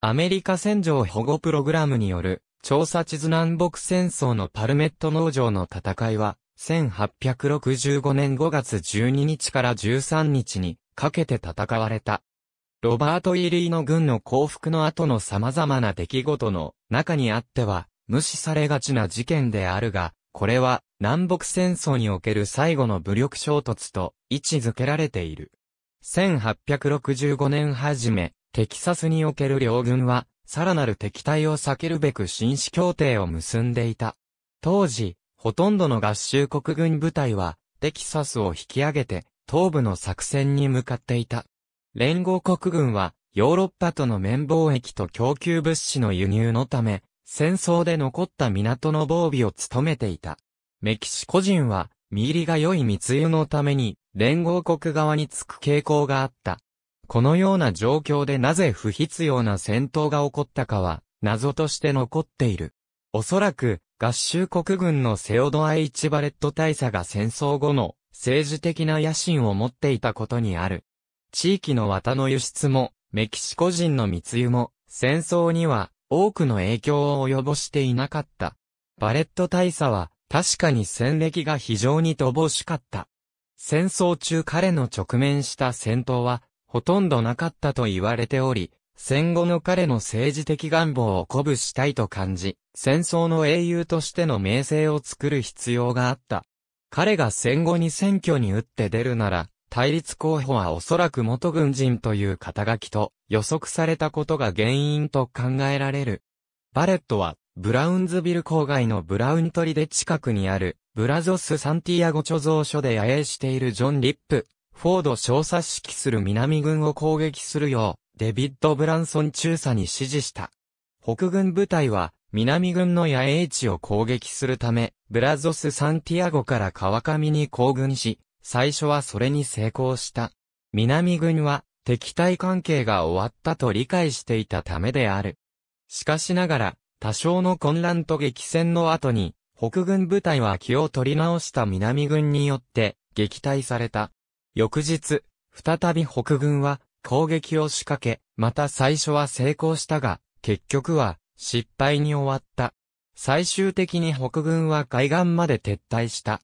アメリカ戦場保護プログラムによる調査地図南北戦争のパルメット農場の戦いは、1865年5月12日から13日にかけて戦われた。ロバート・イリーの軍の降伏の後の様々な出来事の中にあっては、無視されがちな事件であるが、これは南北戦争における最後の武力衝突と位置づけられている。1865年はじめ、テキサスにおける両軍は、さらなる敵対を避けるべく紳士協定を結んでいた。当時、ほとんどの合衆国軍部隊は、テキサスを引き上げて、東部の作戦に向かっていた。連合国軍は、ヨーロッパとの綿貿易と供給物資の輸入のため、戦争で残った港の防備を務めていた。メキシコ人は、見入りが良い密輸のために、連合国側につく傾向があった。このような状況でなぜ不必要な戦闘が起こったかは、謎として残っている。おそらく、合衆国軍のセオドア・イチバレット大佐が戦争後の政治的な野心を持っていたことにある。地域の綿の輸出も、メキシコ人の密輸も、戦争には多くの影響を及ぼしていなかった。バレット大佐は、確かに戦歴が非常に乏しかった。戦争中彼の直面した戦闘は、ほとんどなかったと言われており、戦後の彼の政治的願望を鼓舞したいと感じ、戦争の英雄としての名声を作る必要があった。彼が戦後に選挙に打って出るなら、対立候補はおそらく元軍人という肩書きと予測されたことが原因と考えられる。バレットは、ブラウンズビル郊外のブラウントリで近くにある、ブラゾス・サンティアゴ貯蔵所で野営しているジョン・リップフォード少佐指揮する南軍を攻撃するよう、デビッド・ブランソン中佐に指示した。北軍部隊は、南軍の野営地を攻撃するため、ブラゾス・サンティアゴから川上に行軍し、最初はそれに成功した。南軍は、敵対関係が終わったと理解していたためである。しかしながら、多少の混乱と激戦の後に、北軍部隊は気を取り直した南軍によって、撃退された。翌日、再び北軍は攻撃を仕掛け、また最初は成功したが、結局は失敗に終わった。最終的に北軍は海岸まで撤退した。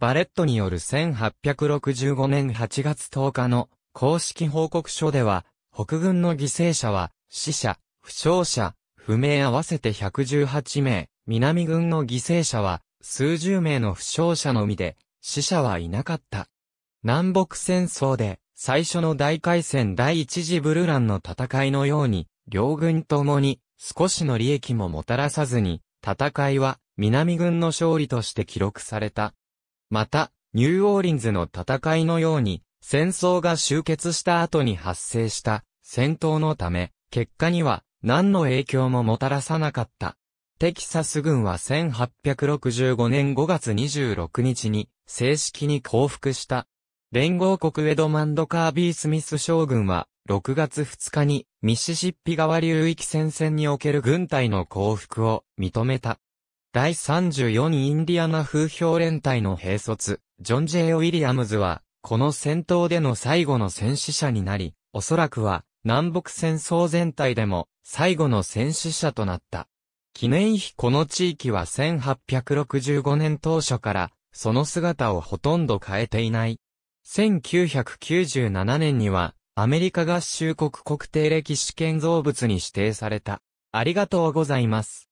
バレットによる1865年8月10日の公式報告書では、北軍の犠牲者は死者、負傷者、不明合わせて118名、南軍の犠牲者は数十名の負傷者のみで、死者はいなかった。南北戦争で最初の大海戦第一次ブルランの戦いのように、両軍ともに少しの利益ももたらさずに、戦いは南軍の勝利として記録された。また、ニューオーリンズの戦いのように、戦争が終結した後に発生した戦闘のため、結果には何の影響ももたらさなかった。テキサス軍は1865年5月26日に正式に降伏した。連合国エドマンド・カービー・スミス将軍は、6月2日に、ミシシッピ川流域戦線における軍隊の降伏を認めた。第34インディアナ風評連隊の兵卒、ジョン・ジェイ・ウィリアムズは、この戦闘での最後の戦死者になり、おそらくは、南北戦争全体でも、最後の戦死者となった。記念碑この地域は1865年当初から、その姿をほとんど変えていない。1997年には、アメリカ合衆国国定歴史建造物に指定された。ありがとうございます。